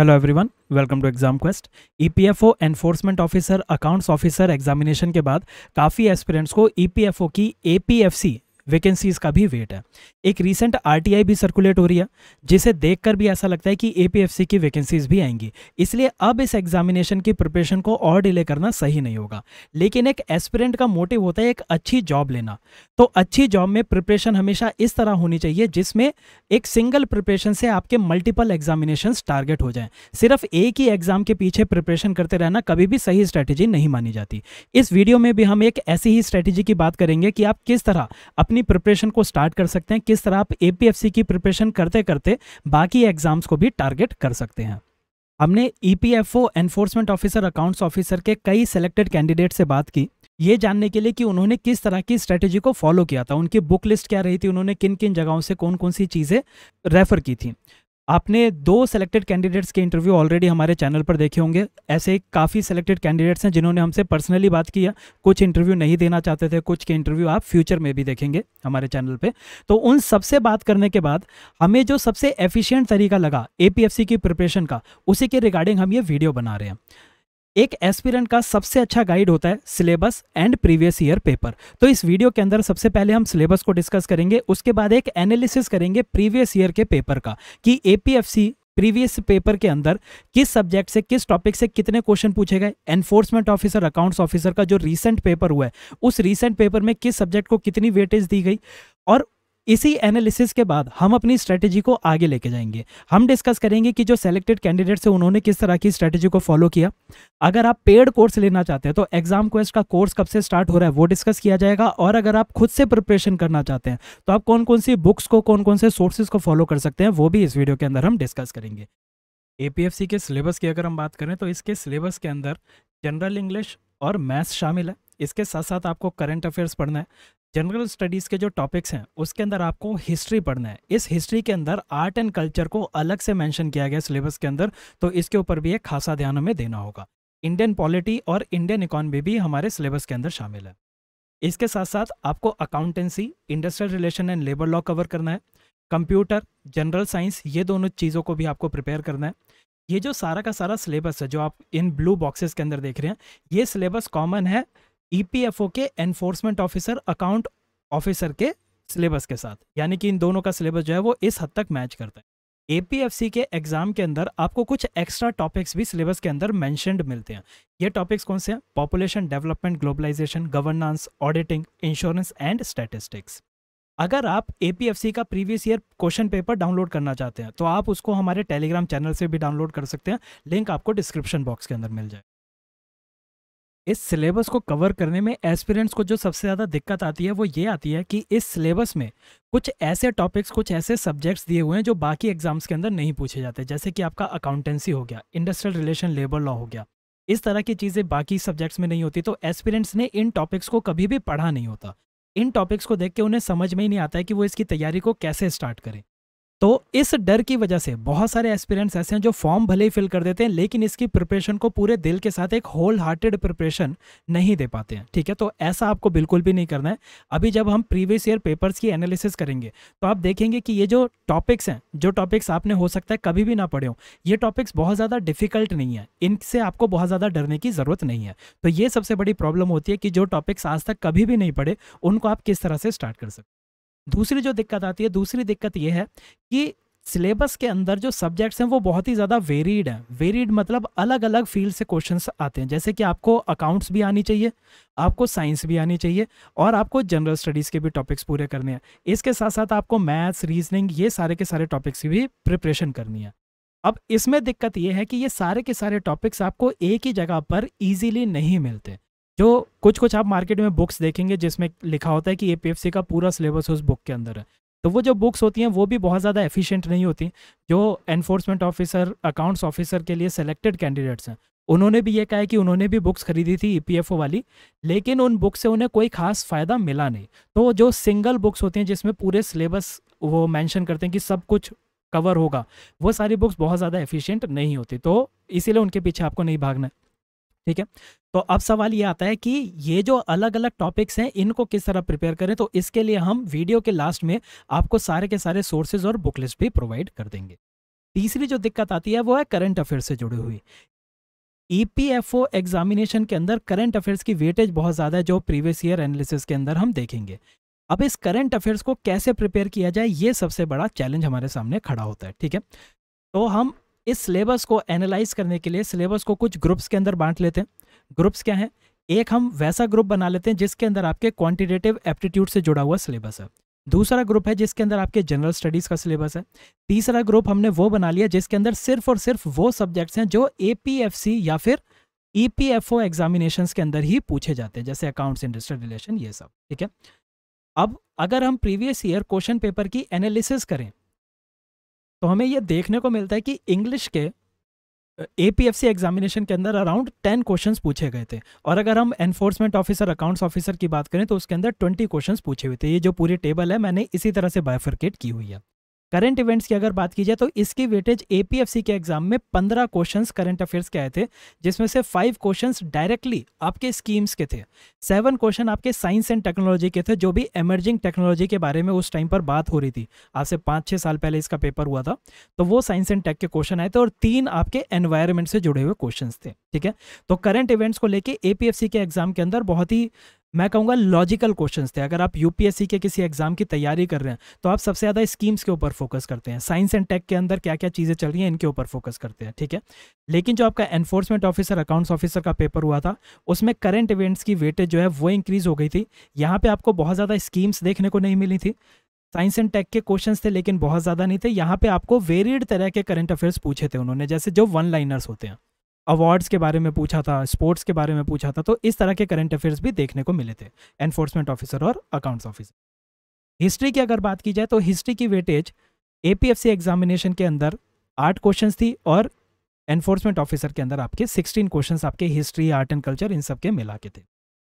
hello everyone welcome to exam quest EPFO enforcement officer accounts officer examination के बाद काफ़ी aspirants को EPFO e की एपीएफसी वैकेंसीज का भी वेट है एक रिसेंट आरटीआई भी सर्कुलेट हो रही है जिसे देखकर भी ऐसा लगता है कि एपीएफसी की वैकेंसीज भी आएंगी इसलिए अब इस एग्जामिनेशन की प्रिपरेशन को और डिले करना सही नहीं होगा लेकिन एक एस्पिरेंट का मोटिव होता है एक अच्छी जॉब लेना तो अच्छी जॉब में प्रिपरेशन हमेशा इस तरह होनी चाहिए जिसमें एक सिंगल प्रिपरेशन से आपके मल्टीपल एग्जामिनेशन टारगेट हो जाए सिर्फ एक ही एग्जाम के पीछे प्रिपरेशन करते रहना कभी भी सही स्ट्रैटेजी नहीं मानी जाती इस वीडियो में भी हम एक ऐसी ही स्ट्रैटेजी की बात करेंगे कि आप किस तरह अपनी अपनी प्रिपरेशन को स्टार्ट कर सकते हैं किस तरह आप ए की प्रिपरेशन करते करते बाकी एग्जाम्स को भी टारगेट कर सकते हैं हमने E P F O enforcement officer accounts officer के कई सिलेक्टेड कैंडिडेट से बात की ये जानने के लिए कि उन्होंने किस तरह की स्ट्रेटेजी को फॉलो किया था उनकी बुक लिस्ट क्या रही थी उन्होंने किन किन जगहों से कौन कौन सी चीज़ें रेफर की थी आपने दो सेलेक्टेड कैंडिडेट्स के इंटरव्यू ऑलरेडी हमारे चैनल पर देखे होंगे ऐसे काफ़ी सेलेक्टेड कैंडिडेट्स हैं जिन्होंने हमसे पर्सनली बात किया कुछ इंटरव्यू नहीं देना चाहते थे कुछ के इंटरव्यू आप फ्यूचर में भी देखेंगे हमारे चैनल पर तो उन सबसे बात करने के बाद हमें जो सबसे एफिशियंट तरीका लगा ए की प्रिपरेशन का उसी के रिगार्डिंग हम ये वीडियो बना रहे हैं एक एस्पिरेंट का सबसे अच्छा गाइड होता है syllabus and previous year paper तो इस वीडियो के अंदर सबसे पहले हम सिलेबस को डिस्कस करेंगे उसके बाद एक एनालिसिस करेंगे प्रीवियस ईयर के पेपर का कि एपीएफसी प्रीवियस पेपर के अंदर किस सब्जेक्ट से किस टॉपिक से कितने क्वेश्चन पूछे गए एनफोर्समेंट ऑफिसर अकाउंट्स ऑफिसर का जो रीसेंट पेपर हुआ है उस रीसेंट पेपर में किस सब्जेक्ट को कितनी वेटेज दी गई और इसी एनालिसिस के बाद हम अपनी स्ट्रेटेजी को आगे लेके जाएंगे हम डिस्कस करेंगे कि जो सेलेक्टेड कैंडिडेट्स हैं उन्होंने किस तरह की स्ट्रेटेजी को फॉलो किया अगर आप पेड कोर्स लेना चाहते हैं तो एग्जाम क्वेस्ट का कोर्स कब से स्टार्ट हो रहा है वो डिस्कस किया जाएगा और अगर आप खुद से प्रिपरेशन करना चाहते हैं तो आप कौन कौन सी बुक्स को कौन कौन से सोर्सेज को फॉलो कर सकते हैं वो भी इस वीडियो के अंदर हम डिस्कस करेंगे ए के सिलेबस की अगर हम बात करें तो इसके सिलेबस के अंदर जनरल इंग्लिश और मैथ्स शामिल है इसके साथ साथ आपको करंट अफेयर्स पढ़ना है जनरल स्टडीज़ के जो टॉपिक्स हैं उसके अंदर आपको हिस्ट्री पढ़ना है इस हिस्ट्री के अंदर आर्ट एंड कल्चर को अलग से मेंशन किया गया सिलेबस के अंदर तो इसके ऊपर भी एक खासा ध्यान हमें देना होगा इंडियन पॉलिटी और इंडियन इकॉनमी भी हमारे सिलेबस के अंदर शामिल है इसके साथ साथ आपको accountancy industrial relation and labour law cover करना है कंप्यूटर जनरल साइंस ये दोनों चीज़ों को भी आपको प्रिपेयर करना है ये जो सारा का सारा सिलेबस है जो आप इन ब्लू बॉक्सेस के अंदर देख रहे हैं ये सिलेबस कॉमन है ईपीएफओ e के एनफोर्समेंट ऑफिसर अकाउंट ऑफिसर के सिलेबस के साथ यानी कि इन दोनों का सिलेबस जो है वो इस हद तक मैच करता है एपीएफसी के एग्जाम के अंदर आपको कुछ एक्स्ट्रा टॉपिक्स भी सिलेबस के अंदर मैंशनड मिलते हैं ये टॉपिक्स कौन से हैं population development globalisation governance auditing insurance and statistics अगर आप एपीएफसी का previous year question paper download करना चाहते हैं तो आप उसको हमारे टेलीग्राम चैनल से भी डाउनलोड कर सकते हैं लिंक आपको डिस्क्रिप्शन बॉक्स के अंदर मिल जाए इस सिलेबस को कवर करने में एस्पिरेंट्स को जो सबसे ज़्यादा दिक्कत आती है वो ये आती है कि इस सिलेबस में कुछ ऐसे टॉपिक्स कुछ ऐसे सब्जेक्ट्स दिए हुए हैं जो बाकी एग्जाम्स के अंदर नहीं पूछे जाते जैसे कि आपका अकाउंटेंसी हो गया इंडस्ट्रियल रिलेशन लेबर लॉ हो गया इस तरह की चीज़ें बाकी सब्जेक्ट्स में नहीं होती तो एस्पिरेंट्स ने इन टॉपिक्स को कभी भी पढ़ा नहीं होता इन टॉपिक्स को देख के उन्हें समझ में ही नहीं आता है कि वो इसकी तैयारी को कैसे स्टार्ट करें तो इस डर की वजह से बहुत सारे एस्पिरेंट्स ऐसे हैं जो फॉर्म भले ही फिल कर देते हैं लेकिन इसकी प्रिपरेशन को पूरे दिल के साथ एक होल हार्टेड प्रिपरेशन नहीं दे पाते हैं ठीक है तो ऐसा आपको बिल्कुल भी नहीं करना है अभी जब हम प्रीवियस ईयर पेपर्स की एनालिसिस करेंगे तो आप देखेंगे कि ये जो टॉपिक्स हैं जो टॉपिक्स आपने हो सकता है कभी भी ना पढ़े हो ये टॉपिक्स बहुत ज़्यादा डिफिकल्ट नहीं है इनसे आपको बहुत ज़्यादा डरने की ज़रूरत नहीं है तो ये सबसे बड़ी प्रॉब्लम होती है कि जो टॉपिक्स आज तक कभी भी नहीं पढ़े उनको आप किस तरह से स्टार्ट कर सकते दूसरी जो दिक्कत आती है दूसरी दिक्कत ये है कि सिलेबस के अंदर जो सब्जेक्ट्स हैं वो बहुत ही ज़्यादा वेरीड हैं वेरीड मतलब अलग अलग फील्ड से क्वेश्चंस आते हैं जैसे कि आपको अकाउंट्स भी आनी चाहिए आपको साइंस भी आनी चाहिए और आपको जनरल स्टडीज़ के भी टॉपिक्स पूरे करने हैं इसके साथ साथ आपको मैथ्स रीजनिंग ये सारे के सारे टॉपिक्स की भी प्रिपरेशन करनी है अब इसमें दिक्कत यह है कि ये सारे के सारे टॉपिक्स आपको एक ही जगह पर ईजिली नहीं मिलते जो कुछ कुछ आप मार्केट में बुक्स देखेंगे जिसमें लिखा होता है कि ए का पूरा सिलेबस उस बुक के अंदर है तो वो जो बुक्स होती हैं वो भी बहुत ज़्यादा एफिशिएंट नहीं होती जो एनफोर्समेंट ऑफिसर अकाउंट्स ऑफिसर के लिए सेलेक्टेड कैंडिडेट्स हैं उन्होंने भी ये कहा है कि उन्होंने भी बुक्स खरीदी थी ई e वाली लेकिन उन बुक से उन्हें कोई खास फ़ायदा मिला नहीं तो जो सिंगल बुक्स होती हैं जिसमें पूरे सिलेबस वो मैंशन करते हैं कि सब कुछ कवर होगा वो सारी बुक्स बहुत ज़्यादा एफिशिएंट नहीं होती तो इसीलिए उनके पीछे आपको नहीं भागना है ठीक है तो अब सवाल ये आता है कि ये जो अलग अलग टॉपिक्स हैं इनको किस तरह प्रिपेयर करें तो इसके लिए हम वीडियो के लास्ट में आपको सारे के सारे सोर्सेज और बुक लिस्ट भी प्रोवाइड कर देंगे तीसरी जो दिक्कत आती है वो है करंट अफेयर से जुड़ी हुई ईपीएफओ e एग्जामिनेशन के अंदर करंट अफेयर्स की वेटेज बहुत ज़्यादा है जो प्रीवियस ईयर एनालिसिस के अंदर हम देखेंगे अब इस करंट अफेयर्स को कैसे प्रिपेयर किया जाए ये सबसे बड़ा चैलेंज हमारे सामने खड़ा होता है ठीक है तो हम इस सिलेबस को एनालाइज करने के लिए सिलेबस को कुछ ग्रुप्स के अंदर बांट लेते हैं ग्रुप्स क्या हैं एक हम वैसा ग्रुप बना लेते हैं जिसके अंदर आपके क्वांटिटेटिव एप्टीट्यूड से जुड़ा हुआ सिलेबस है दूसरा ग्रुप है जिसके अंदर आपके जनरल स्टडीज़ का सिलेबस है तीसरा ग्रुप हमने वो बना लिया जिसके अंदर सिर्फ और सिर्फ वो सब्जेक्ट्स हैं जो ए या फिर E P F O examination के अंदर ही पूछे जाते हैं जैसे अकाउंट्स इंडस्ट्रियल रिलेशन ये सब ठीक है अब अगर हम प्रीवियस ईयर क्वेश्चन पेपर की एनालिसिस करें तो हमें ये देखने को मिलता है कि इंग्लिश के A P F C examination के अंदर अराउंड टेन क्वेश्चन पूछे गए थे और अगर हम एनफोर्समेंट ऑफिसर अकाउंट्स ऑफिसर की बात करें तो उसके अंदर ट्वेंटी क्वेश्चन पूछे हुए थे ये जो पूरी टेबल है मैंने इसी तरह से बायफर्केट की हुई है करंट इवेंट्स की अगर बात की जाए तो इसकी वेटेज एपीएफसी के एग्जाम में पंद्रह क्वेश्चन करंट अफेयर्स के आए थे जिसमें से फाइव क्वेश्चन डायरेक्टली आपके स्कीम्स के थे सेवन क्वेश्चन आपके साइंस एंड टेक्नोलॉजी के थे जो भी एमर्जिंग टेक्नोलॉजी के बारे में उस टाइम पर बात हो रही थी आपसे पाँच छः साल पहले इसका पेपर हुआ था तो वो साइंस एंड टेक के क्वेश्चन आए थे और तीन आपके एनवायरमेंट से जुड़े हुए क्वेश्चन थे ठीक है तो करंट इवेंट्स को लेकर एपीएफसी के एग्जाम के अंदर बहुत ही मैं कहूँगा लॉजिकल क्वेश्चन थे अगर आप यूपीएससी के किसी एग्जाम की तैयारी कर रहे हैं तो आप सबसे ज़्यादा स्कीम्स के ऊपर फोकस करते हैं साइंस एंड टेक के अंदर क्या क्या चीज़ें चल रही हैं इनके ऊपर फोकस करते हैं ठीक है लेकिन जो आपका एनफोर्समेंट ऑफिसर अकाउंट्स ऑफिसर का पेपर हुआ था उसमें करंट इवेंट्स की वेटेज जो है वो इंक्रीज़ हो गई थी यहाँ पर आपको बहुत ज़्यादा स्कीम्स देखने को नहीं मिली थी साइंस एंड टेक के क्वेश्चन थे लेकिन बहुत ज़्यादा नहीं थे यहाँ पे आपको वेरियड तरह के करंट अफेयर्स पूछे थे उन्होंने जैसे जो वन लाइनर्स होते हैं अवार्ड्स के बारे में पूछा था स्पोर्ट्स के बारे में पूछा था तो इस तरह के करंट अफेयर्स भी देखने को मिले थे एनफोर्समेंट ऑफिसर और अकाउंट्स ऑफिसर हिस्ट्री की अगर बात की जाए तो हिस्ट्री की वेटेज एपीएफसी एग्जामिनेशन के अंदर आठ क्वेश्चन थी और एनफोर्समेंट ऑफिसर के अंदर आपके सिक्सटीन क्वेश्चन आपके हिस्ट्री आर्ट एंड कल्चर इन सब के मिला के थे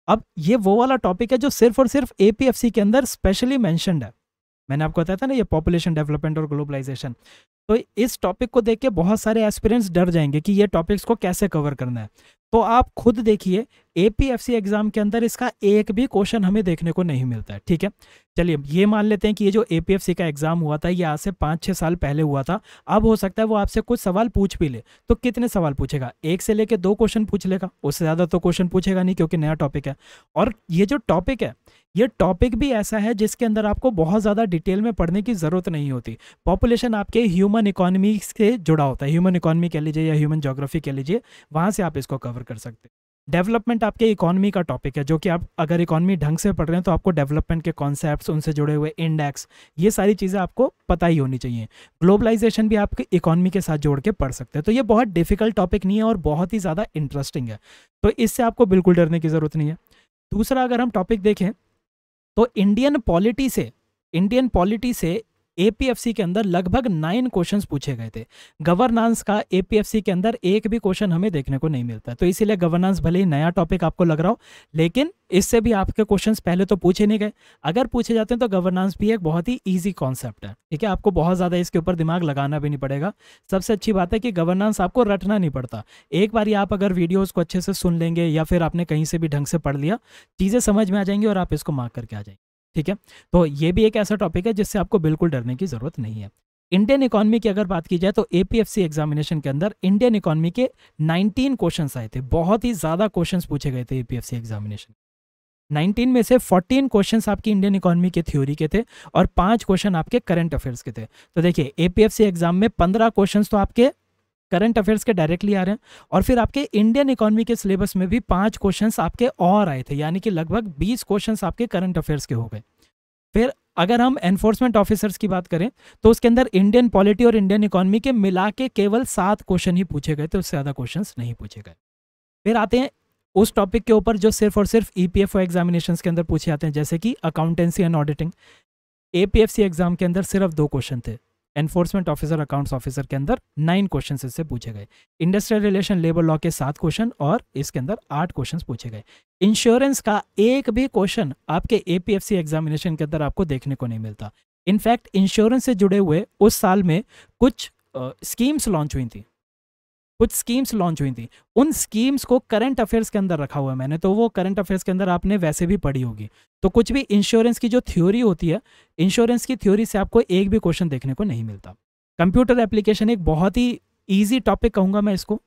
अब ये वो वाला टॉपिक है जो सिर्फ और सिर्फ एपीएफसी के अंदर स्पेशली मैंशनड है मैंने आपको बताया था ना ये पॉपुलेशन डेवलपमेंट और ग्लोबलाइजेशन तो इस टॉपिक को देख के बहुत सारे एस्पिरेंट्स डर जाएंगे कि ये टॉपिक्स को कैसे कवर करना है तो आप खुद देखिए एपीएफसी एग्जाम के अंदर इसका एक भी क्वेश्चन हमें देखने को नहीं मिलता है ठीक है चलिए ये मान लेते हैं कि ये जो एपीएफसी का एग्जाम हुआ था ये आज से पाँच छः साल पहले हुआ था अब हो सकता है वो आपसे कुछ सवाल पूछ भी ले तो कितने सवाल पूछेगा एक से लेके दो क्वेश्चन पूछ लेगा उससे ज़्यादा तो क्वेश्चन पूछेगा नहीं क्योंकि नया टॉपिक है और ये जो टॉपिक है ये टॉपिक भी ऐसा है जिसके अंदर आपको बहुत ज़्यादा डिटेल में पढ़ने की ज़रूरत नहीं होती पॉपुलेशन आपके ह्यूमन इकोनॉमी से जुड़ा होता है ह्यूमन इकोनॉमी कह लीजिए या ह्यूमन जोग्राफी कह लीजिए वहाँ से आप इसको कवर कवर कर सकते हैं डेवलपमेंट आपके इकोनॉमी का टॉपिक है जो कि आप अगर इकोनॉमी ढंग से पढ़ रहे हैं तो आपको डेवलपमेंट के कॉन्सेप्ट्स उनसे जुड़े हुए इंडेक्स ये सारी चीज़ें आपको पता ही होनी चाहिए ग्लोबलाइजेशन भी आपके इकोनॉमी के साथ जोड़ के पढ़ सकते हैं तो ये बहुत डिफिकल्ट टॉपिक नहीं है और बहुत ही ज़्यादा इंटरेस्टिंग है तो इससे आपको बिल्कुल डरने की ज़रूरत नहीं है दूसरा अगर हम टॉपिक देखें तो इंडियन पॉलिटी से इंडियन पॉलिटी से एपीएफसी के अंदर लगभग नाइन क्वेश्चन पूछे गए थे गवर्नेंस का एपीएफसी के अंदर एक भी क्वेश्चन हमें देखने को नहीं मिलता तो इसीलिए गवर्नेंस भले ही नया टॉपिक आपको लग रहा हो लेकिन इससे भी आपके क्वेश्चंस पहले तो पूछे नहीं गए अगर पूछे जाते हैं तो गवर्नेंस भी एक बहुत ही ईजी कॉन्सेप्ट है ठीक है आपको बहुत ज़्यादा इसके ऊपर दिमाग लगाना भी नहीं पड़ेगा सबसे अच्छी बात है कि गवर्नेंस आपको रटना नहीं पड़ता एक बार आप अगर वीडियोज़ को अच्छे से सुन लेंगे या फिर आपने कहीं से भी ढंग से पढ़ लिया चीज़ें समझ में आ जाएंगी और आप इसको मार्क करके आ जाएंगे ठीक है तो ये भी एक ऐसा टॉपिक है जिससे आपको बिल्कुल डरने की ज़रूरत नहीं है इंडियन इकोनॉमी की अगर बात की जाए तो एपीएफसी एग्जामिनेशन के अंदर इंडियन इकोनॉमी के 19 क्वेश्चंस आए थे बहुत ही ज़्यादा क्वेश्चंस पूछे गए थे एपीएफसी एग्जामिनेशन 19 में से 14 क्वेश्चंस आपकी इंडियन इकोनॉमी के थ्योरी के थे और पांच क्वेश्चन आपके करंट अफेयर्स के थे तो देखिए एपीएफसी एग्जाम में पंद्रह क्वेश्चन तो आपके करंट अफेयर्स के डायरेक्टली आ रहे हैं और फिर आपके इंडियन इकोनॉमी के सिलेबस में भी पांच क्वेश्चन आपके और आए थे यानी कि लगभग बीस क्वेश्चन आपके करंट अफेयर्स के हो गए फिर अगर हम एनफोर्समेंट ऑफिसर्स की बात करें तो उसके अंदर इंडियन पॉलिटी और इंडियन इकोनॉमी के मिला के केवल सात क्वेश्चन ही पूछे गए थे उससे ज़्यादा क्वेश्चन नहीं पूछे गए फिर आते हैं उस टॉपिक के ऊपर जो सिर्फ और सिर्फ ई पी एफ के अंदर पूछे जाते हैं जैसे कि accountancy and auditing A exam के अंदर सिर्फ दो क्वेश्चन थे एनफोर्समेंट ऑफिसर अकाउंट्स ऑफिसर के अंदर नाइन क्वेश्चन इससे पूछे गए इंडस्ट्रियल रिलेशन लेबर लॉ के सात क्वेश्चन और इसके अंदर आठ क्वेश्चन पूछे गए इंश्योरेंस का एक भी क्वेश्चन आपके एपीएफसी एग्जामिनेशन के अंदर आपको देखने को नहीं मिलता इनफैक्ट इंश्योरेंस से जुड़े हुए उस साल में कुछ स्कीम्स लॉन्च हुई थी कुछ स्कीम्स लॉन्च हुई थी उन स्कीम्स को करंट अफेयर्स के अंदर रखा हुआ है मैंने तो वो करंट अफेयर्स के अंदर आपने वैसे भी पढ़ी होगी तो कुछ भी इंश्योरेंस की जो थ्योरी होती है इंश्योरेंस की थ्योरी से आपको एक भी क्वेश्चन देखने को नहीं मिलता कंप्यूटर एप्लीकेशन एक बहुत ही ईजी टॉपिक कहूँगा मैं इसको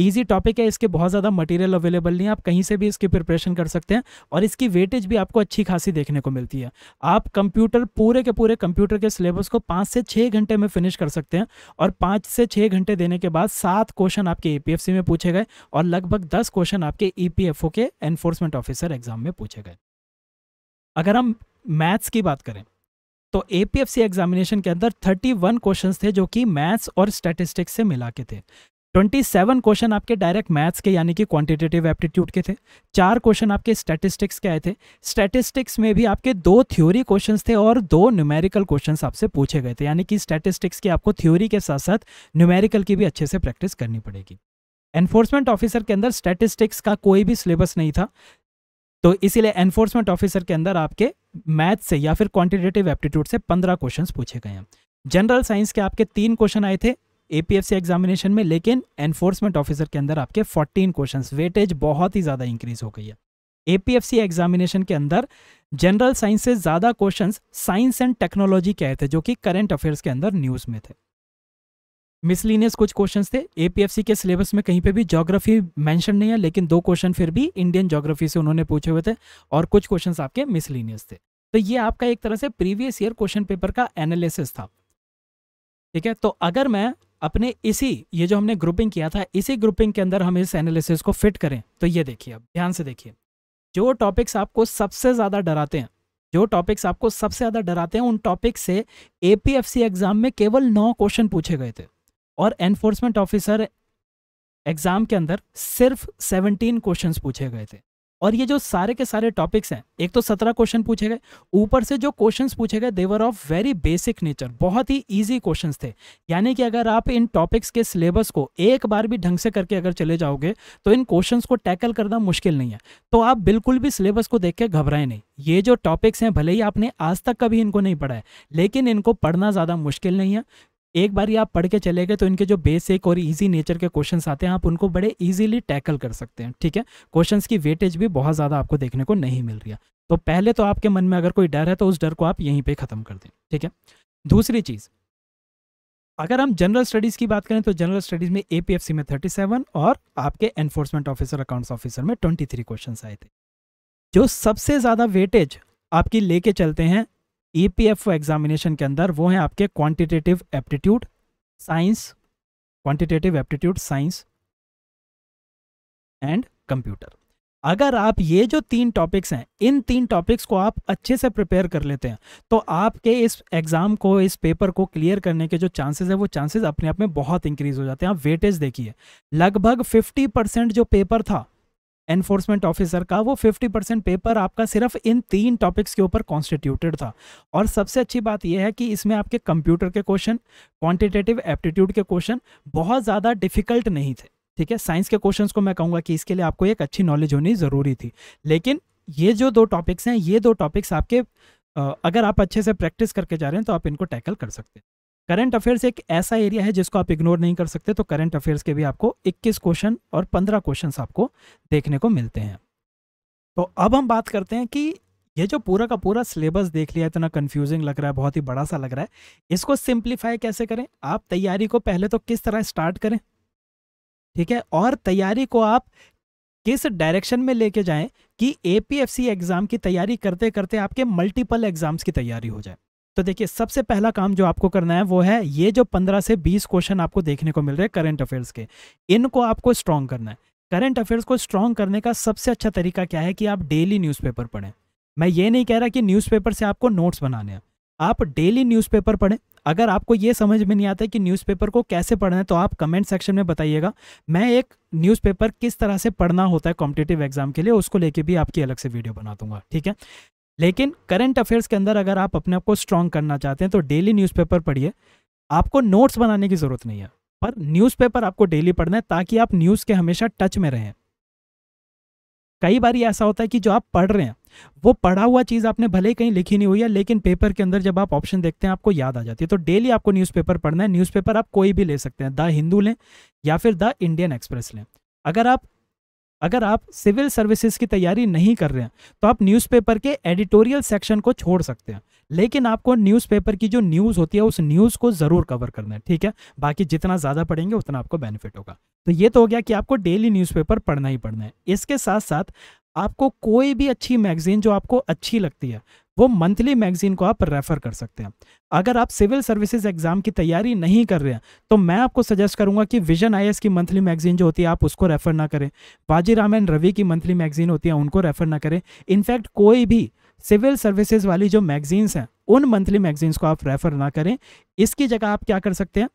ईजी टॉपिक है इसके बहुत ज़्यादा मटेरियल अवेलेबल नहीं है आप कहीं से भी इसकी प्रिपरेशन कर सकते हैं और इसकी वेटेज भी आपको अच्छी खासी देखने को मिलती है आप कंप्यूटर पूरे के पूरे कंप्यूटर के सिलेबस को पाँच से छः घंटे में फिनिश कर सकते हैं और पाँच से छः घंटे देने के बाद सात क्वेश्चन आपके ए में पूछे गए और लगभग दस क्वेश्चन आपके ई e के एनफोर्समेंट ऑफिसर एग्जाम में पूछे गए अगर हम मैथ्स की बात करें तो ए एग्जामिनेशन के अंदर 31 क्वेश्चंस थे जो कि मैथ्स और स्टैटिस्टिक्स से मिला के थे ट्वेंटी सेवन क्वेश्चन आपके डायरेक्ट मैथ्स के यानी कि क्वांटिटेटिव एप्टीट्यूड के थे चार क्वेश्चन आपके स्टैटिस्टिक्स के आए थे स्टैटिस्टिक्स में भी आपके दो थ्योरी क्वेश्चंस थे और दो न्यूमेरिकल क्वेश्चंस आपसे पूछे गए थे यानी कि स्टैटिस्टिक्स की आपको थ्योरी के साथ साथ न्यूमेरिकल की भी अच्छे से प्रैक्टिस करनी पड़ेगी एनफोर्समेंट ऑफिसर के अंदर स्टैटिस्टिक्स का कोई भी सिलेबस नहीं था तो इसीलिए एनफोर्समेंट ऑफिसर के अंदर आपके मैथ से या फिर क्वांटिटेटिव एप्टीट्यूड से पंद्रह क्वेश्चन पूछे गए हैं जनरल साइंस के आपके तीन क्वेश्चन आए थे एपीएफसी एग्जामिनेशन में लेकिन एनफोर्समेंट ऑफिसर के अंदर आपके 14 क्वेश्चंस वेटेज बहुत ही ज़्यादा इंक्रीज हो गई है एपीएफसी एग्जामिनेशन के अंदर जनरल साइंस से ज़्यादा क्वेश्चंस साइंस एंड टेक्नोलॉजी के आए थे जो कि करेंट अफेयर्स के अंदर न्यूज़ में थे मिसलिनियस कुछ क्वेश्चन थे एपीएफसी के सिलेबस में कहीं पे भी जोग्राफी मेंशन नहीं है लेकिन दो क्वेश्चन फिर भी इंडियन जोग्राफी से उन्होंने पूछे हुए थे और कुछ क्वेश्चन आपके मिसलिनियस थे तो ये आपका एक तरह से प्रीवियस ईयर क्वेश्चन पेपर का एनालिसिस था ठीक है तो अगर मैं अपने इसी ये जो हमने ग्रुपिंग किया था इसी ग्रुपिंग के अंदर हम इस एनालिसिस को फिट करें तो ये देखिए अब ध्यान से देखिए जो टॉपिक्स आपको सबसे ज़्यादा डराते हैं जो टॉपिक्स आपको सबसे ज़्यादा डराते हैं उन टॉपिक से एपीएफसी एग्ज़ाम में केवल नौ क्वेश्चन पूछे गए थे और एनफोर्समेंट ऑफिसर एग्ज़ाम के अंदर सिर्फ सेवनटीन क्वेश्चन पूछे गए थे और ये जो सारे के सारे टॉपिक्स हैं एक तो सत्रह क्वेश्चन पूछे गए ऊपर से जो क्वेश्चंस पूछे गए they were of very basic nature बहुत ही इजी क्वेश्चंस थे यानी कि अगर आप इन टॉपिक्स के सिलेबस को एक बार भी ढंग से करके अगर चले जाओगे तो इन क्वेश्चंस को टैकल करना मुश्किल नहीं है तो आप बिल्कुल भी सिलेबस को देख के घबराएं नहीं ये जो टॉपिक्स हैं भले ही आपने आज तक कभी इनको नहीं पढ़ा है लेकिन इनको पढ़ना ज़्यादा मुश्किल नहीं है एक बार आप पढ़ के चले गए तो इनके जो बेसिक और ईजी नेचर के क्वेश्चन आते हैं आप उनको बड़े ईजिली टैकल कर सकते हैं ठीक है क्वेश्चन की वेटेज भी बहुत ज़्यादा आपको देखने को नहीं मिल रही है तो पहले तो आपके मन में अगर कोई डर है तो उस डर को आप यहीं पर ख़त्म कर दें ठीक है दूसरी चीज़ अगर हम जनरल स्टडीज़ की बात करें तो जनरल स्टडीज़ में एपीएफसी में 37 और आपके एनफोर्समेंट ऑफिसर अकाउंट्स ऑफिसर में 23 क्वेश्चन आए थे जो सबसे ज़्यादा वेटेज आपकी लेके चलते हैं ईपीएफओ e एग्जामिनेशन के अंदर वो हैं आपके quantitative aptitude science quantitative aptitude science and computer अगर आप ये जो तीन टॉपिक्स हैं इन तीन टॉपिक्स को आप अच्छे से प्रिपेयर कर लेते हैं तो आपके इस एग्ज़ाम को इस पेपर को क्लियर करने के जो चांसेस है वो चांसेस अपने आप में बहुत इंक्रीज हो जाते हैं आप वेटेज देखिए लगभग 50 परसेंट जो पेपर था एनफोर्समेंट ऑफिसर का वो 50 परसेंट पेपर आपका सिर्फ इन तीन टॉपिक्स के ऊपर कॉन्स्टिट्यूटेड था और सबसे अच्छी बात यह है कि इसमें आपके कंप्यूटर के क्वेश्चन क्वांटिटेटिव एप्टीट्यूड के क्वेश्चन बहुत ज़्यादा डिफिकल्ट नहीं थे ठीक है साइंस के क्वेश्चन को मैं कहूँगा कि इसके लिए आपको एक अच्छी नॉलेज होनी ज़रूरी थी लेकिन ये जो दो टॉपिक्स हैं ये दो टॉपिक्स आपके अगर आप अच्छे से प्रैक्टिस करके जा रहे हैं तो आप इनको टैकल कर सकते हैं करंट अफेयर्स एक ऐसा एरिया है जिसको आप इग्नोर नहीं कर सकते तो करंट अफेयर्स के भी आपको 21 क्वेश्चन और 15 क्वेश्चन आपको देखने को मिलते हैं तो अब हम बात करते हैं कि ये जो पूरा का पूरा सिलेबस देख लिया इतना कंफ्यूजिंग लग रहा है बहुत ही बड़ा सा लग रहा है इसको सिंप्लीफाई कैसे करें आप तैयारी को पहले तो किस तरह स्टार्ट करें ठीक है और तैयारी को आप किस डायरेक्शन में लेके जाएं कि एपीएफसी एग्जाम की तैयारी करते करते आपके मल्टीपल एग्जाम्स की तैयारी हो जाए तो देखिए सबसे पहला काम जो आपको करना है वो है ये जो पंद्रह से बीस क्वेश्चन आपको देखने को मिल रहे हैं करंट अफेयर्स के इनको आपको स्ट्रॉन्ग करना है करंट अफेयर्स को स्ट्रॉन्ग करने का सबसे अच्छा तरीका क्या है कि आप डेली न्यूज़पेपर पढ़ें मैं ये नहीं कह रहा कि न्यूज़पेपर से आपको नोट्स बनाने हैं आप डेली न्यूज़पेपर पढ़ें अगर आपको ये समझ में नहीं आता कि न्यूज़पेपर को कैसे पढ़ना है तो आप कमेंट सेक्शन में बताइएगा मैं एक न्यूज़पेपर किस तरह से पढ़ना होता है कॉम्पिटेटिव एग्जाम के लिए उसको लेके भी आपकी अलग से वीडियो बना दूंगा ठीक है लेकिन करंट अफेयर्स के अंदर अगर आप अपने आप को स्ट्रांग करना चाहते हैं तो डेली न्यूज़पेपर पढ़िए आपको नोट्स बनाने की ज़रूरत नहीं है पर न्यूज़पेपर आपको डेली पढ़ना है ताकि आप न्यूज़ के हमेशा टच में रहें कई बार ऐसा होता है कि जो आप पढ़ रहे हैं वो पढ़ा हुआ चीज़ आपने भले ही कहीं लिखी नहीं हुई है लेकिन पेपर के अंदर जब आप ऑप्शन देखते हैं आपको याद आ जाती है तो डेली आपको न्यूज़पेपर पढ़ना है न्यूज़पेपर आप कोई भी ले सकते हैं द हिंदू लें या फिर द इंडियन एक्सप्रेस लें अगर आप अगर आप सिविल सर्विसेज की तैयारी नहीं कर रहे हैं तो आप न्यूज़पेपर के एडिटोरियल सेक्शन को छोड़ सकते हैं लेकिन आपको न्यूज़पेपर की जो न्यूज़ होती है उस न्यूज़ को ज़रूर कवर करना है ठीक है बाकी जितना ज़्यादा पढ़ेंगे उतना आपको बेनिफिट होगा तो ये तो हो गया कि आपको डेली न्यूज़पेपर पढ़ना ही पढ़ना है इसके साथ साथ आपको कोई भी अच्छी मैगजीन जो आपको अच्छी लगती है वो मंथली मैगजीन को आप रेफर कर सकते हैं अगर आप सिविल सर्विसेज एग्जाम की तैयारी नहीं कर रहे हैं तो मैं आपको सजेस्ट करूंगा कि विजन आई की मंथली मैगजीन जो होती है आप उसको रेफर ना करें बाजी राम एंड रवि की मंथली मैगजीन होती है उनको रेफर ना करें इनफैक्ट कोई भी सिविल सर्विसेज वाली जो मैगजीन्स हैं उन मंथली मैगजीन्स को आप रेफर ना करें इसकी जगह आप क्या कर सकते हैं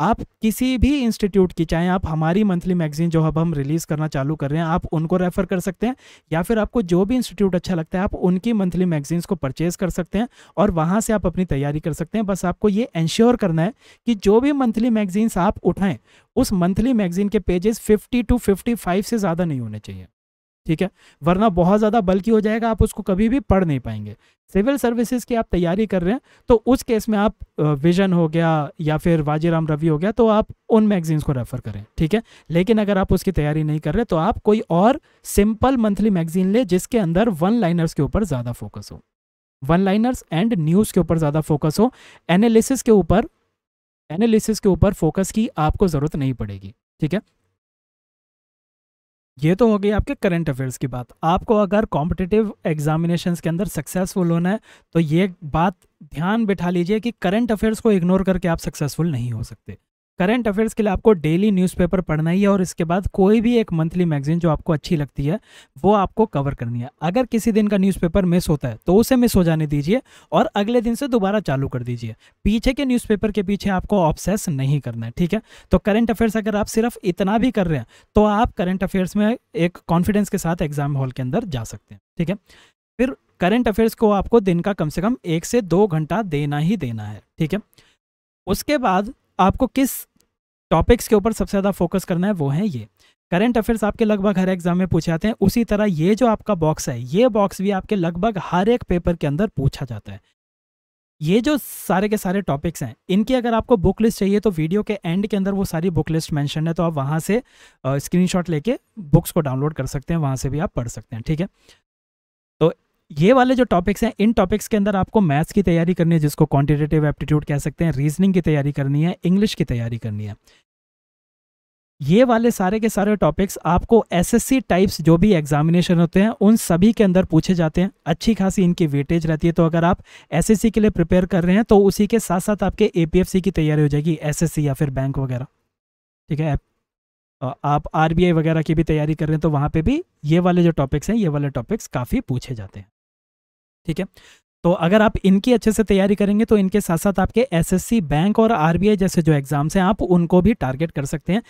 आप किसी भी इंस्टीट्यूट की चाहे आप हमारी मंथली मैगजीन जो अब हम रिलीज़ करना चालू कर रहे हैं आप उनको रेफ़र कर सकते हैं या फिर आपको जो भी इंस्टीट्यूट अच्छा लगता है आप उनकी मंथली मैगजीन्स को परचेज़ कर सकते हैं और वहाँ से आप अपनी तैयारी कर सकते हैं बस आपको ये इंश्योर करना है कि जो भी मंथली मैगजीन्स आप उठाएँ उस मंथली मैगजीन के pages fifty to fifty five से ज़्यादा नहीं होने चाहिए ठीक है वरना बहुत ज़्यादा बल्कि हो जाएगा आप उसको कभी भी पढ़ नहीं पाएंगे सिविल सर्विसेज की आप तैयारी कर रहे हैं तो उस केस में आप विजन हो गया या फिर वाजीराम रवि हो गया तो आप उन मैगजीन्स को रेफ़र करें ठीक है लेकिन अगर आप उसकी तैयारी नहीं कर रहे तो आप कोई और सिंपल मंथली मैगजीन लें जिसके अंदर वन लाइनर्स के ऊपर ज़्यादा फोकस हो वन लाइनर्स एंड न्यूज़ के ऊपर ज़्यादा फोकस हो एनालिसिस के ऊपर एनालिसिस के ऊपर फोकस की आपको ज़रूरत नहीं पड़ेगी ठीक है ये तो हो गई आपके करंट अफेयर्स की बात आपको अगर कॉम्पिटिटिव एग्जामिनेशन के अंदर सक्सेसफुल होना है तो ये बात ध्यान बिठा लीजिए कि करंट अफेयर्स को इग्नोर करके आप सक्सेसफुल नहीं हो सकते करंट अफेयर्स के लिए आपको डेली न्यूज़पेपर पढ़ना ही है और इसके बाद कोई भी एक मंथली मैगजीन जो आपको अच्छी लगती है वो आपको कवर करनी है अगर किसी दिन का न्यूज़पेपर मिस होता है तो उसे मिस हो जाने दीजिए और अगले दिन से दोबारा चालू कर दीजिए पीछे के न्यूज़पेपर के पीछे आपको ऑप्सेस नहीं करना है ठीक है तो करंट अफेयर्स अगर आप सिर्फ इतना भी कर रहे हैं तो आप करंट अफेयर्स में एक कॉन्फिडेंस के साथ एग्जाम हॉल के अंदर जा सकते हैं ठीक है फिर करंट अफेयर्स को आपको दिन का कम से कम एक से दो घंटा देना ही देना है ठीक है उसके बाद आपको किस टॉपिक्स के ऊपर सबसे ज़्यादा फोकस करना है वो है ये करंट अफेयर्स आपके लगभग हर एग्जाम में पूछे जाते हैं उसी तरह ये जो आपका बॉक्स है ये बॉक्स भी आपके लगभग हर एक पेपर के अंदर पूछा जाता है ये जो सारे के सारे टॉपिक्स हैं इनकी अगर आपको बुक लिस्ट चाहिए तो वीडियो के एंड के अंदर वो सारी बुक लिस्ट मैंशन है तो आप वहाँ से स्क्रीन लेके बुक्स को डाउनलोड कर सकते हैं वहाँ से भी आप पढ़ सकते हैं ठीक है ये वाले जो टॉपिक्स हैं इन टॉपिक्स के अंदर आपको मैथ्स की तैयारी करनी है जिसको क्वांटिटेटिव एप्टीट्यूड कह सकते हैं रीजनिंग की तैयारी करनी है इंग्लिश की तैयारी करनी है ये वाले सारे के सारे टॉपिक्स आपको एसएससी टाइप्स जो भी एग्जामिनेशन होते हैं उन सभी के अंदर पूछे जाते हैं अच्छी खासी इनकी वेटेज रहती है तो अगर आप एसएससी के लिए प्रिपेयर कर रहे हैं तो उसी के साथ साथ आपके एपीएफसी की तैयारी हो जाएगी एसएससी या फिर बैंक वगैरह ठीक है आप आर वगैरह की भी तैयारी कर रहे हैं तो वहाँ पर भी ये वाले जो टॉपिक्स हैं ये वाले टॉपिक्स काफ़ी पूछे जाते हैं ठीक है तो अगर आप इनकी अच्छे से तैयारी करेंगे तो इनके साथ साथ आपके एसएससी बैंक और आरबीआई जैसे जो एग्जाम्स हैं आप उनको भी टारगेट कर सकते हैं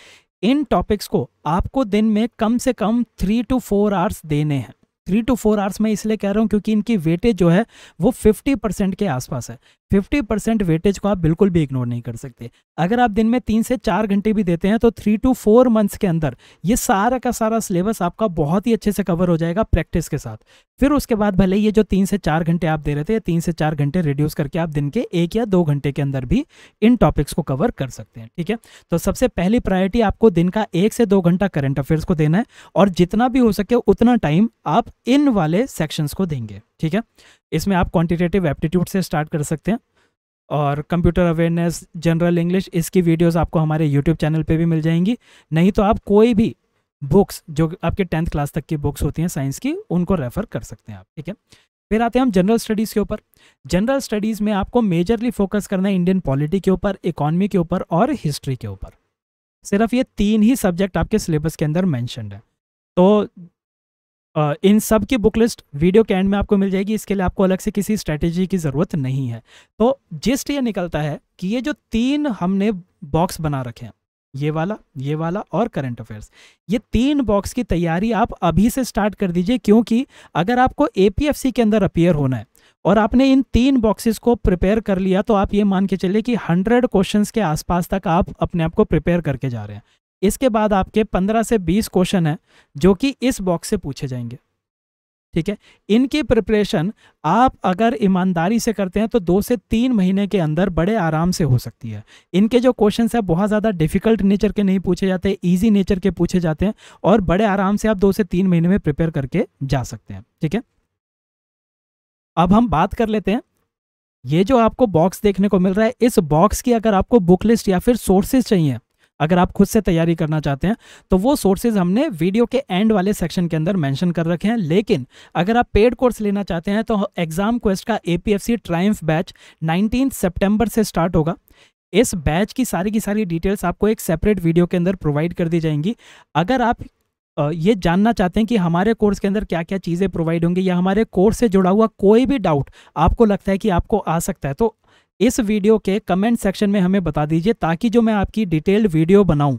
इन टॉपिक्स को आपको दिन में कम से कम थ्री टू फोर आवर्स देने हैं थ्री टू फोर आवर्स मैं इसलिए कह रहा हूँ क्योंकि इनकी वेटेज जो है वो फिफ्टी परसेंट के आसपास है फिफ्टी परसेंट वेटेज को आप बिल्कुल भी इग्नोर नहीं कर सकते अगर आप दिन में तीन से चार घंटे भी देते हैं तो थ्री टू फोर मंथ्स के अंदर ये सारा का सारा सिलेबस आपका बहुत ही अच्छे से कवर हो जाएगा प्रैक्टिस के साथ फिर उसके बाद भले ये जो तीन से चार घंटे आप दे रहे थे तीन से चार घंटे रिड्यूस करके आप दिन के एक या दो घंटे के अंदर भी इन टॉपिक्स को कवर कर सकते हैं ठीक है तो सबसे पहली प्रायोरिटी आपको दिन का एक से दो घंटा करंट अफेयर्स को देना है और जितना भी हो सके उतना टाइम आप इन वाले सेक्शंस को देंगे ठीक है इसमें आप क्वांटिटेटिव एप्टीट्यूड से स्टार्ट कर सकते हैं और कंप्यूटर अवेयरनेस जनरल इंग्लिश इसकी वीडियोस आपको हमारे यूट्यूब चैनल पे भी मिल जाएंगी नहीं तो आप कोई भी बुक्स जो आपके टेंथ क्लास तक की बुक्स होती हैं साइंस की उनको रेफ़र कर सकते हैं आप ठीक है फिर आते हैं हम जनरल स्टडीज़ के ऊपर जनरल स्टडीज़ में आपको मेजरली फोकस करना है इंडियन पॉलिटी के ऊपर इकॉनमी के ऊपर और हिस्ट्री के ऊपर सिर्फ ये तीन ही सब्जेक्ट आपके सिलेबस के अंदर मैंशनड है तो इन सब की बुक लिस्ट वीडियो के एंड में आपको मिल जाएगी इसके लिए आपको अलग से किसी स्ट्रेटेजी की ज़रूरत नहीं है तो जिस्ट ये निकलता है कि ये जो तीन हमने बॉक्स बना रखे हैं ये वाला ये वाला और करंट अफेयर्स ये तीन बॉक्स की तैयारी आप अभी से स्टार्ट कर दीजिए क्योंकि अगर आपको ए के अंदर अपियर होना है और आपने इन तीन बॉक्सेस को प्रिपेयर कर लिया तो आप ये मान के चलिए कि हंड्रेड क्वेश्चंस के आसपास तक आप अपने आप को प्रिपेयर करके जा रहे हैं इसके बाद आपके 15 से 20 क्वेश्चन हैं जो कि इस बॉक्स से पूछे जाएंगे ठीक है इनकी प्रिपरेशन आप अगर ईमानदारी से करते हैं तो दो से तीन महीने के अंदर बड़े आराम से हो सकती है इनके जो क्वेश्चन है बहुत ज़्यादा डिफिकल्ट नेचर के नहीं पूछे जाते ईजी नेचर के पूछे जाते हैं और बड़े आराम से आप दो से तीन महीने में प्रिपेयर करके जा सकते हैं ठीक है अब हम बात कर लेते हैं ये जो आपको बॉक्स देखने को मिल रहा है इस बॉक्स की अगर आपको बुक लिस्ट या फिर सोर्सेज चाहिए अगर आप खुद से तैयारी करना चाहते हैं तो वो सोर्सेज हमने वीडियो के एंड वाले सेक्शन के अंदर मैंशन कर रखे हैं लेकिन अगर आप पेड कोर्स लेना चाहते हैं तो एग्जाम क्वेस्ट का A P triumph batch nineteen September से स्टार्ट होगा इस बैच की सारी की सारी डिटेल्स आपको एक सेपरेट वीडियो के अंदर प्रोवाइड कर दी जाएंगी अगर आप ये जानना चाहते हैं कि हमारे कोर्स के अंदर क्या क्या चीज़ें प्रोवाइड होंगी या हमारे कोर्स से जुड़ा हुआ कोई भी डाउट आपको लगता है कि आपको आ सकता है तो इस वीडियो के कमेंट सेक्शन में हमें बता दीजिए ताकि जो मैं आपकी डिटेल्ड वीडियो बनाऊँ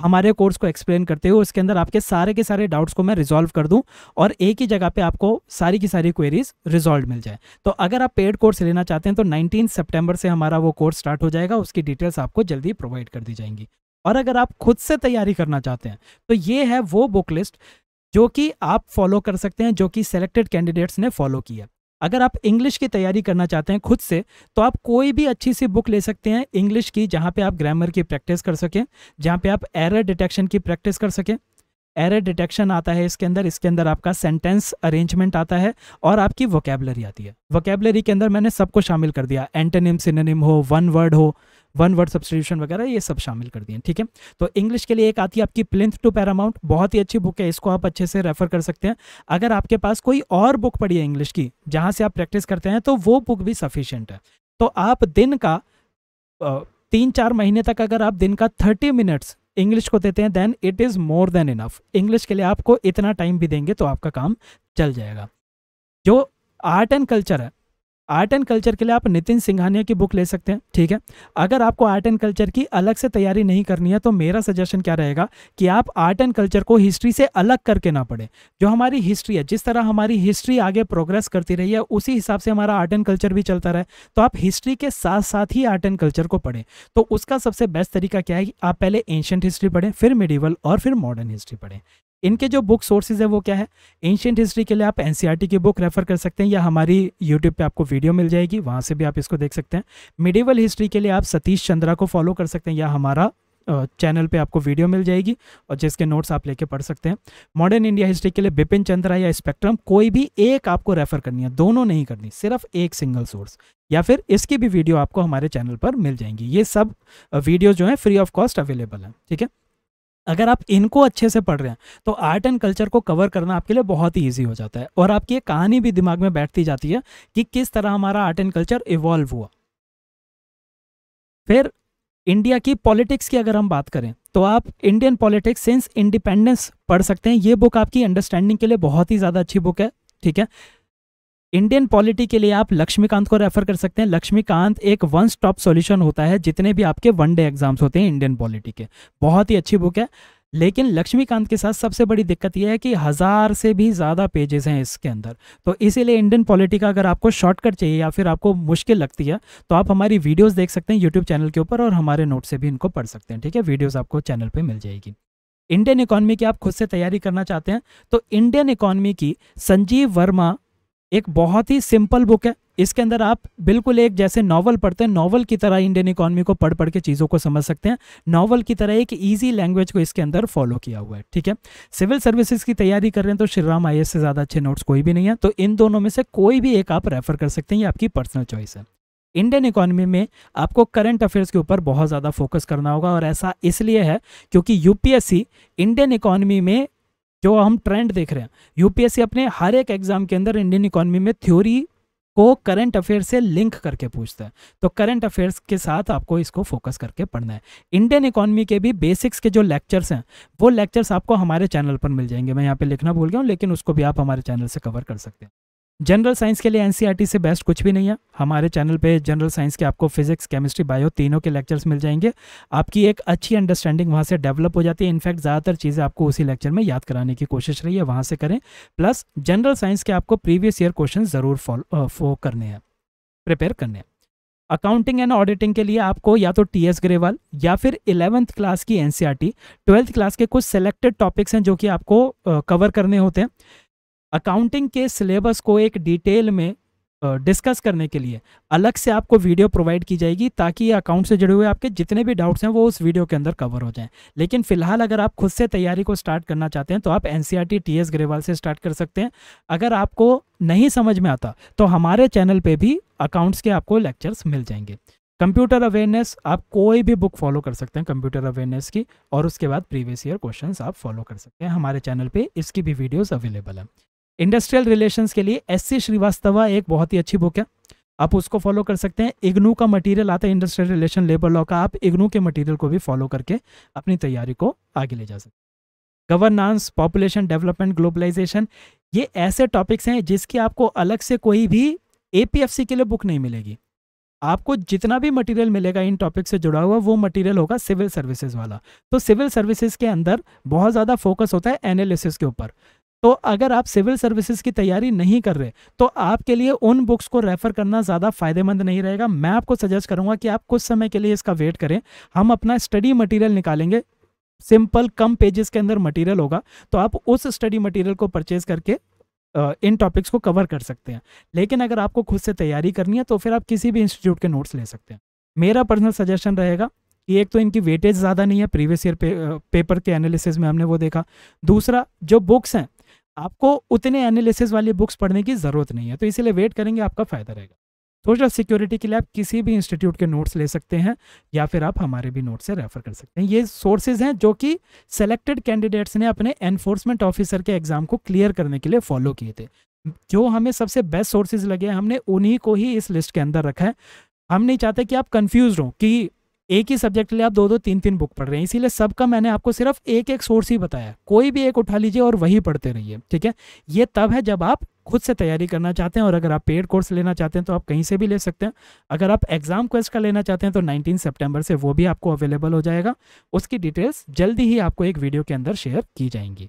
हमारे कोर्स को एक्सप्लेन करते हुए उसके अंदर आपके सारे के सारे डाउट्स को मैं रिजॉल्व कर दूं और एक ही जगह पे आपको सारी की सारी क्वेरीज रिजॉल्व मिल जाए तो अगर आप पेड कोर्स लेना चाहते हैं तो 19 सितंबर से हमारा वो कोर्स स्टार्ट हो जाएगा उसकी डिटेल्स आपको जल्दी प्रोवाइड कर दी जाएंगी और अगर आप खुद से तैयारी करना चाहते हैं तो ये है वो बुक लिस्ट जो कि आप फॉलो कर सकते हैं जो कि सेलेक्टेड कैंडिडेट्स ने फॉलो किया अगर आप इंग्लिश की तैयारी करना चाहते हैं खुद से तो आप कोई भी अच्छी सी बुक ले सकते हैं इंग्लिश की जहाँ पे आप ग्रामर की प्रैक्टिस कर सकें जहाँ पे आप एरर डिटेक्शन की प्रैक्टिस कर सकें एरर डिटेक्शन आता है इसके अंदर इसके अंदर आपका सेंटेंस अरेंजमेंट आता है और आपकी वोकेबलरी आती है वोकेबलरी के अंदर मैंने सबको शामिल कर दिया एंटेनिम सिनेम हो वन वर्ड हो वन वर्ड सब्सटीट्यूशन वगैरह ये सब शामिल कर दिए ठीक है तो इंग्लिश के लिए एक आती है आपकी प्लिंथ टू पैरामाउंट बहुत ही अच्छी बुक है इसको आप अच्छे से रेफर कर सकते हैं अगर आपके पास कोई और बुक पढ़ी है इंग्लिश की जहाँ से आप प्रैक्टिस करते हैं तो वो बुक भी सफिशियंट है तो आप दिन का तीन चार महीने तक अगर आप दिन का थर्टी मिनट्स इंग्लिश को देते हैं then it is more than enough English के लिए आपको इतना टाइम भी देंगे तो आपका काम चल जाएगा जो आर्ट एंड कल्चर है आर्ट एंड कल्चर के लिए आप नितिन सिंघानिया की बुक ले सकते हैं ठीक है अगर आपको आर्ट एंड कल्चर की अलग से तैयारी नहीं करनी है तो मेरा सजेशन क्या रहेगा कि आप आर्ट एंड कल्चर को हिस्ट्री से अलग करके ना पढ़ें जो हमारी हिस्ट्री है जिस तरह हमारी हिस्ट्री आगे प्रोग्रेस करती रही है उसी हिसाब से हमारा आर्ट एंड कल्चर भी चलता रहे तो आप हिस्ट्री के साथ साथ ही आर्ट एंड कल्चर को पढ़ें तो उसका सबसे बेस्ट तरीका क्या है आप पहले एंशंट हिस्ट्री पढ़ें फिर मिडिवल और फिर मॉडर्न हिस्ट्री पढ़ें इनके जो बुक सोर्सेज है वो क्या है एंशियंट हिस्ट्री के लिए आप एन e की बुक रेफर कर सकते हैं या हमारी यूट्यूब पे आपको वीडियो मिल जाएगी वहाँ से भी आप इसको देख सकते हैं मिडिवल हिस्ट्री के लिए आप सतीश चंद्रा को फॉलो कर सकते हैं या हमारा चैनल पे आपको वीडियो मिल जाएगी और जिसके नोट्स आप लेके पढ़ सकते हैं मॉडर्न इंडिया हिस्ट्री के लिए बिपिन चंद्रा या स्पेक्ट्रम कोई भी एक आपको रेफर करनी है दोनों नहीं करनी सिर्फ एक सिंगल सोर्स या फिर इसकी भी वीडियो आपको हमारे चैनल पर मिल जाएंगी ये सब वीडियो जो है फ्री ऑफ कॉस्ट अवेलेबल है ठीक है अगर आप इनको अच्छे से पढ़ रहे हैं तो आर्ट एंड कल्चर को कवर करना आपके लिए बहुत ही ईजी हो जाता है और आपकी एक कहानी भी दिमाग में बैठती जाती है कि किस तरह हमारा आर्ट एंड कल्चर इवॉल्व हुआ फिर इंडिया की पॉलिटिक्स की अगर हम बात करें तो आप इंडियन पॉलिटिक्स सिंस इंडिपेंडेंस पढ़ सकते हैं ये बुक आपकी अंडरस्टैंडिंग के लिए बहुत ही ज़्यादा अच्छी बुक है ठीक है इंडियन पॉलिटी के लिए आप लक्ष्मीकांत को रेफर कर सकते हैं लक्ष्मीकांत एक वन स्टॉप सॉल्यूशन होता है जितने भी आपके वन डे एग्जाम्स होते हैं इंडियन पॉलिटी के बहुत ही अच्छी बुक है लेकिन लक्ष्मीकांत के साथ सबसे बड़ी दिक्कत यह है कि हज़ार से भी ज़्यादा पेजेस हैं इसके अंदर तो इसीलिए इंडियन पॉलिटी का अगर आपको शॉर्टकट चाहिए या फिर आपको मुश्किल लगती है तो आप हमारी वीडियोस देख सकते हैं यूट्यूब चैनल के ऊपर और हमारे नोट से भी इनको पढ़ सकते हैं ठीक है वीडियोज़ आपको चैनल पर मिल जाएगी इंडियन इकोनॉमी की आप खुद से तैयारी करना चाहते हैं तो इंडियन इकोनॉमी की संजीव वर्मा एक बहुत ही सिंपल बुक है इसके अंदर आप बिल्कुल एक जैसे नॉवल पढ़ते हैं नावल की तरह इंडियन इकोनॉमी को पढ़ पढ़ के चीज़ों को समझ सकते हैं नावल की तरह एक ईजी लैंग्वेज को इसके अंदर फॉलो किया हुआ है ठीक है सिविल सर्विसेज की तैयारी कर रहे हैं तो श्रीराम आई से ज़्यादा अच्छे नोट्स कोई भी नहीं है तो इन दोनों में से कोई भी एक आप रेफर कर सकते हैं ये आपकी पर्सनल चॉइस है इंडियन इकोनॉमी में आपको करंट अफेयर्स के ऊपर बहुत ज़्यादा फोकस करना होगा और ऐसा इसलिए है क्योंकि यूपीएससी इंडियन इकोनॉमी में जो हम ट्रेंड देख रहे हैं यूपीएससी अपने हर एक एग्जाम के अंदर इंडियन इकोनॉमी में थ्योरी को करंट अफेयर से लिंक करके पूछता है तो करंट अफेयर्स के साथ आपको इसको फोकस करके पढ़ना है इंडियन इकोनॉमी के भी बेसिक्स के जो लेक्चर्स हैं वो लेक्चर्स आपको हमारे चैनल पर मिल जाएंगे मैं यहाँ पे लिखना भूल गया हूँ लेकिन उसको भी आप हमारे चैनल से कवर कर सकते हैं जनरल साइंस के लिए एनसीईआरटी e से बेस्ट कुछ भी नहीं है हमारे चैनल पे जनरल साइंस के आपको फिजिक्स केमिस्ट्री बायो तीनों के लेक्चर्स मिल जाएंगे आपकी एक अच्छी अंडरस्टैंडिंग वहाँ से डेवलप हो जाती है इनफैक्ट ज़्यादातर चीज़ें आपको उसी लेक्चर में याद कराने की कोशिश रही है वहाँ से करें प्लस जनरल साइंस के आपको प्रीवियस ईयर क्वेश्चन ज़रूर फॉलो करने हैं प्रिपेयर करने हैं अकाउंटिंग एंड ऑडिटिंग के लिए आपको या तो टी एस ग्रेवाल या फिर इलेवंथ क्लास की N C R T twelfth class के कुछ सेलेक्टेड टॉपिक्स हैं जो कि आपको कवर करने होते हैं अकाउंटिंग के सिलेबस को एक डिटेल में डिस्कस करने के लिए अलग से आपको वीडियो प्रोवाइड की जाएगी ताकि अकाउंट से जुड़े हुए आपके जितने भी डाउट्स हैं वो उस वीडियो के अंदर कवर हो जाएं लेकिन फिलहाल अगर आप खुद से तैयारी को स्टार्ट करना चाहते हैं तो आप एन सी ग्रेवाल से स्टार्ट कर सकते हैं अगर आपको नहीं समझ में आता तो हमारे चैनल पर भी अकाउंट्स के आपको लेक्चर्स मिल जाएंगे कंप्यूटर अवेयरनेस आप कोई भी बुक फॉलो कर सकते हैं कंप्यूटर अवेयरनेस की और उसके बाद प्रीवियस ईयर क्वेश्चंस आप फॉलो कर सकते हैं हमारे चैनल पे इसकी भी वीडियोस अवेलेबल है इंडस्ट्रियल रिलेशंस के लिए एस सी श्रीवास्तवा एक बहुत ही अच्छी बुक है आप उसको फॉलो कर सकते हैं इग्नू का मटेरियल आता है इंडस्ट्रियल रिलेशन लेबर लॉ का आप इग्नू के मटेरियल को भी फॉलो करके अपनी तैयारी को आगे ले जा सकते हैं गवर्नेंस पॉपुलेशन डेवलपमेंट ग्लोबलाइजेशन ये ऐसे टॉपिक्स हैं जिसकी आपको अलग से कोई भी ए के लिए बुक नहीं मिलेगी आपको जितना भी मटेरियल मिलेगा इन टॉपिक से जुड़ा हुआ वो मटेरियल होगा सिविल सर्विसेज वाला तो सिविल सर्विसेज के अंदर बहुत ज़्यादा फोकस होता है एनालिसिस के ऊपर तो अगर आप सिविल सर्विसेज की तैयारी नहीं कर रहे तो आपके लिए उन बुक्स को रेफर करना ज़्यादा फायदेमंद नहीं रहेगा मैं आपको सजेस्ट करूंगा कि आप कुछ समय के लिए इसका वेट करें हम अपना स्टडी मटेरियल निकालेंगे सिंपल कम पेजेस के अंदर मटेरियल होगा तो आप उस स्टडी मटेरियल को परचेज करके इन टॉपिक्स को कवर कर सकते हैं लेकिन अगर आपको खुद से तैयारी करनी है तो फिर आप किसी भी इंस्टीट्यूट के नोट्स ले सकते हैं मेरा पर्सनल सजेशन रहेगा कि एक तो इनकी वेटेज ज़्यादा नहीं है प्रीवियस ईयर पे, पेपर के एनालिसिस में हमने वो देखा दूसरा जो बुक्स हैं आपको उतने एनालिसिस वाली बुक्स पढ़ने की ज़रूरत नहीं है तो इसीलिए वेट करेंगे आपका फ़ायदा रहेगा सोशल सिक्योरिटी के लिए आप किसी भी इंस्टीट्यूट के नोट्स ले सकते हैं या फिर आप हमारे भी नोट से रेफर कर सकते हैं ये सोर्सेज हैं जो कि सेलेक्टेड कैंडिडेट्स ने अपने एनफोर्समेंट ऑफिसर के एग्जाम को क्लियर करने के लिए फॉलो किए थे जो हमें सबसे बेस्ट सोर्सेज लगे हमने उन्हीं को ही इस लिस्ट के अंदर रखा है हम नहीं चाहते कि आप कन्फ्यूज हो कि एक ही सब्जेक्ट के लिए आप दो दो तीन तीन बुक पढ़ रहे हैं इसीलिए सबका मैंने आपको सिर्फ एक एक सोर्स ही बताया कोई भी एक उठा लीजिए और वही पढ़ते रहिए ठीक है ये तब है जब आप खुद से तैयारी करना चाहते हैं और अगर आप पेड कोर्स लेना चाहते हैं तो आप कहीं से भी ले सकते हैं अगर आप एग्जाम क्वेस्ट का लेना चाहते हैं तो 19 सितंबर से वो भी आपको अवेलेबल हो जाएगा उसकी डिटेल्स जल्दी ही आपको एक वीडियो के अंदर शेयर की जाएंगी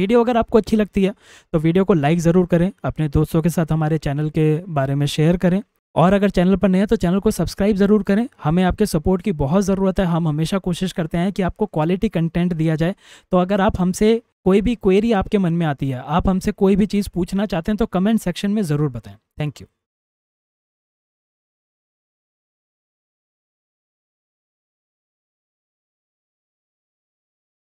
वीडियो अगर आपको अच्छी लगती है तो वीडियो को लाइक ज़रूर करें अपने दोस्तों के साथ हमारे चैनल के बारे में शेयर करें और अगर चैनल पर नए हैं तो चैनल को सब्सक्राइब ज़रूर करें हमें आपके सपोर्ट की बहुत ज़रूरत है हम हमेशा कोशिश करते हैं कि आपको क्वालिटी कंटेंट दिया जाए तो अगर आप हमसे कोई भी क्वेरी आपके मन में आती है आप हमसे कोई भी चीज़ पूछना चाहते हैं तो कमेंट सेक्शन में ज़रूर बताएं थैंक यू